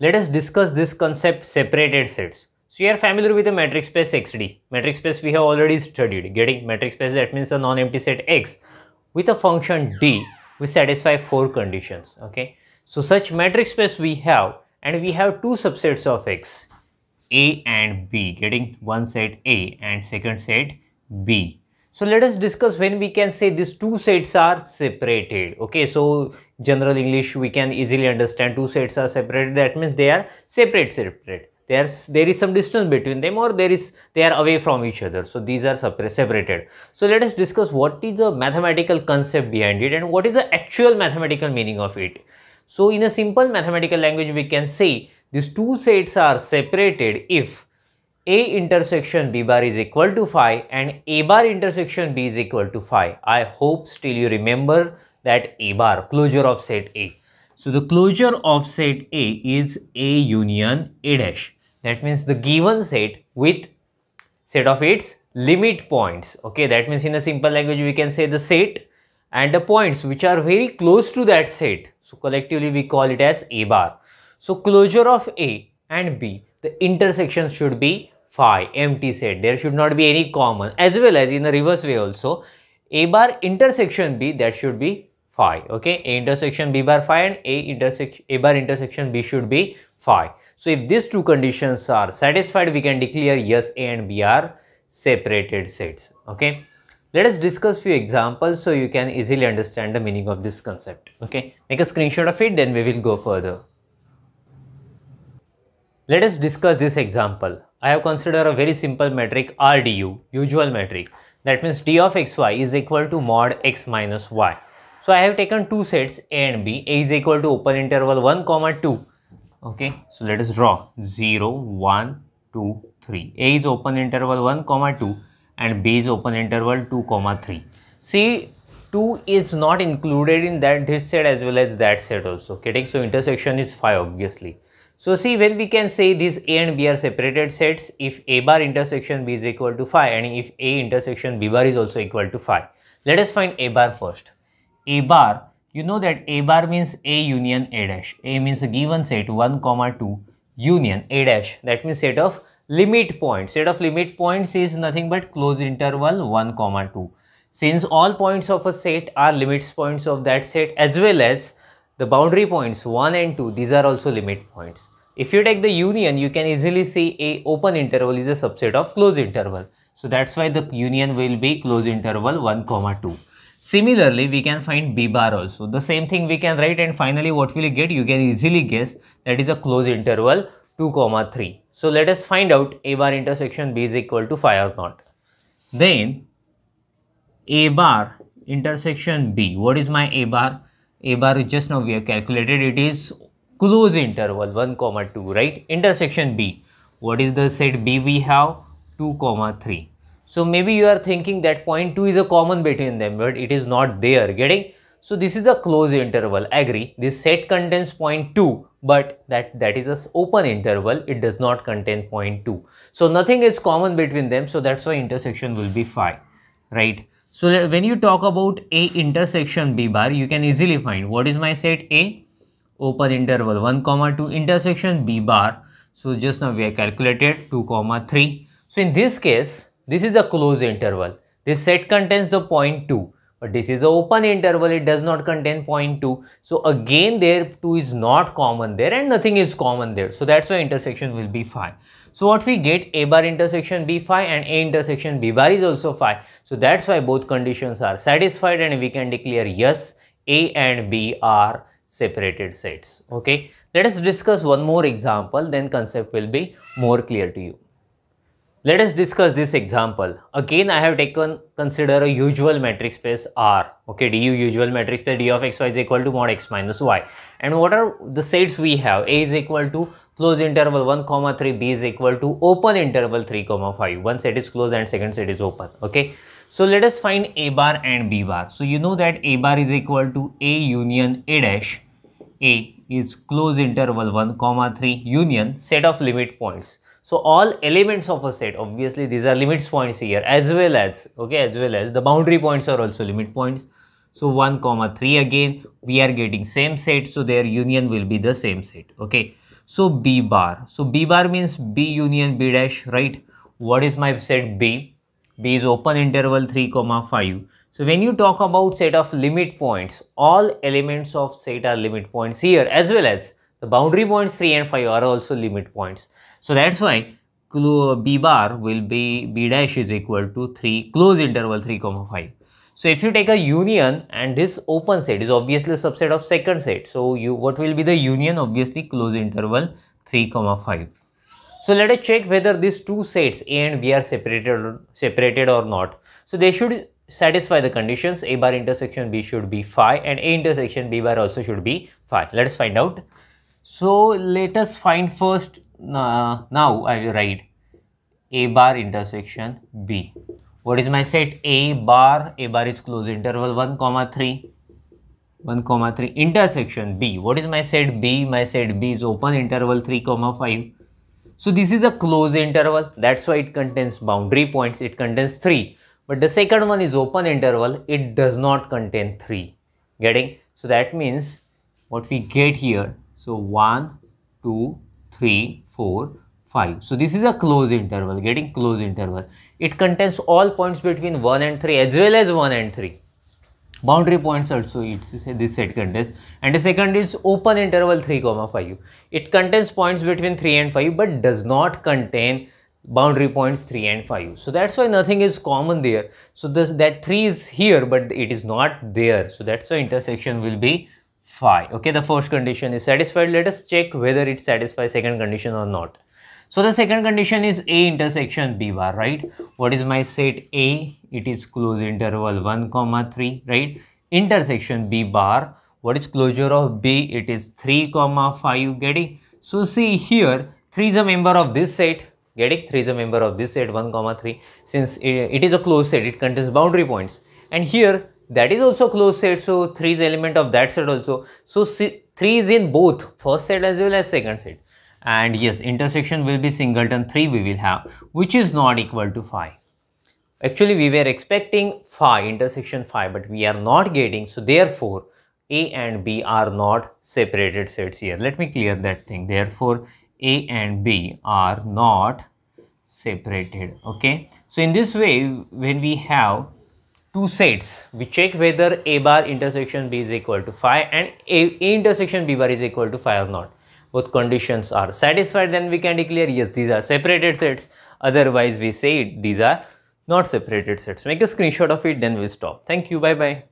Let us discuss this concept separated sets. So you are familiar with the matrix space XD. Matrix space we have already studied. Getting matrix space that means a non-empty set X with a function D we satisfy four conditions. Okay. So such matrix space we have and we have two subsets of X A and B getting one set A and second set B. So let us discuss when we can say these two sets are separated. Okay, so general English we can easily understand two sets are separated that means they are separate separate there's there is some distance between them or there is they are away from each other so these are separated so let us discuss what is the mathematical concept behind it and what is the actual mathematical meaning of it so in a simple mathematical language we can say these two sets are separated if a intersection b bar is equal to phi and a bar intersection b is equal to phi i hope still you remember that A bar, closure of set A. So the closure of set A is A union A dash. That means the given set with set of its limit points. Okay, that means in a simple language we can say the set and the points which are very close to that set. So collectively we call it as A bar. So closure of A and B, the intersection should be phi, empty set. There should not be any common as well as in the reverse way also. A bar intersection B that should be okay a intersection b bar phi and a intersection a bar intersection b should be phi. so if these two conditions are satisfied we can declare yes a and b are separated sets okay let us discuss few examples so you can easily understand the meaning of this concept okay make a screenshot of it then we will go further let us discuss this example i have considered a very simple metric rdu usual metric that means d of xy is equal to mod x minus y so I have taken two sets A and B. A is equal to open interval 1 comma 2. Okay, so let us draw 0, 1, 2, 3. A is open interval 1 comma 2 and B is open interval 2 comma 3. See 2 is not included in that this set as well as that set also. okay, so intersection is 5 obviously. So see when we can say these A and B are separated sets if A bar intersection B is equal to 5 and if A intersection B bar is also equal to 5. Let us find A bar first. A bar, you know that A bar means A union A dash. A means a given set 1 comma 2 union A dash. That means set of limit points. Set of limit points is nothing but closed interval 1 comma 2. Since all points of a set are limits points of that set as well as the boundary points 1 and 2, these are also limit points. If you take the union, you can easily see a open interval is a subset of closed interval. So that's why the union will be closed interval 1 comma 2. Similarly, we can find B bar also. The same thing we can write and finally what will you get? You can easily guess that is a closed interval 2 comma 3. So let us find out A bar intersection B is equal to 5 or not. Then A bar intersection B. What is my A bar? A bar just now we have calculated it is closed interval 1 comma 2 right intersection B. What is the set B we have 2 comma 3. So maybe you are thinking that point 2 is a common between them, but it is not there, getting? So this is a closed interval, agree. This set contains point 2, but that, that is an open interval, it does not contain point 2. So nothing is common between them, so that's why intersection will be phi, right? So when you talk about A intersection B bar, you can easily find what is my set A? Open interval 1 comma 2 intersection B bar. So just now we have calculated 2 comma 3. So in this case, this is a closed interval. This set contains the point 2 but this is an open interval it does not contain point 2 so again there 2 is not common there and nothing is common there so that's why intersection will be 5 so what we get a bar intersection b 5 and a intersection b bar is also 5 so that's why both conditions are satisfied and we can declare yes a and b are separated sets okay let us discuss one more example then concept will be more clear to you let us discuss this example. Again, I have taken consider a usual matrix space R. Okay, DU usual matrix space D of x, y is equal to mod x minus y. And what are the sets we have? A is equal to close interval 1 comma 3, B is equal to open interval 3 comma 5. One set is closed and second set is open. Okay. So let us find A bar and B bar. So you know that A bar is equal to A union A dash. A is close interval 1 comma 3 union set of limit points. So all elements of a set, obviously these are limits points here as well as, okay, as well as the boundary points are also limit points. So 1 comma 3 again, we are getting same set. So their union will be the same set. Okay. So B bar. So B bar means B union B dash, right? What is my set B? B is open interval 3 comma 5. So when you talk about set of limit points, all elements of set are limit points here as well as the boundary points 3 and 5 are also limit points. So that's why uh, B bar will be B dash is equal to 3 close interval 3 comma 5. So if you take a union and this open set is obviously a subset of second set. So you what will be the union obviously close interval 3 comma 5. So let us check whether these two sets A and B are separated, separated or not. So they should satisfy the conditions A bar intersection B should be phi and A intersection B bar also should be phi. Let us find out. So let us find first uh, now I will write A bar intersection B. What is my set? A bar, A bar is closed interval 1 comma 3, 1 comma 3 intersection B. What is my set B? My set B is open interval 3 comma 5. So this is a closed interval. That's why it contains boundary points. It contains 3. But the second one is open interval. It does not contain 3. Getting? So that means what we get here so 1, 2, 3, 4, 5. So this is a closed interval, getting closed interval. It contains all points between 1 and 3 as well as 1 and 3. Boundary points also it's this set contains. And the second is open interval 3 comma 5. It contains points between 3 and 5 but does not contain boundary points 3 and 5 so that's why nothing is common there so this that 3 is here but it is not there so that's why intersection will be Five. Okay, the first condition is satisfied. Let us check whether it satisfies second condition or not. So the second condition is A intersection B bar, right? What is my set A? It is close interval 1 comma 3, right? Intersection B bar. What is closure of B? It is 3 comma 5, Getting? So see here, 3 is a member of this set, Getting? 3 is a member of this set 1 comma 3. Since it is a closed set, it contains boundary points. And here that is also closed set so 3 is element of that set also so 3 is in both first set as well as second set and yes intersection will be singleton 3 we will have which is not equal to 5 actually we were expecting 5 intersection 5 but we are not getting so therefore a and b are not separated sets here let me clear that thing therefore a and b are not separated okay so in this way when we have two sets we check whether a bar intersection b is equal to phi and a, a intersection b bar is equal to phi or not both conditions are satisfied then we can declare yes these are separated sets otherwise we say these are not separated sets make a screenshot of it then we'll stop thank you bye bye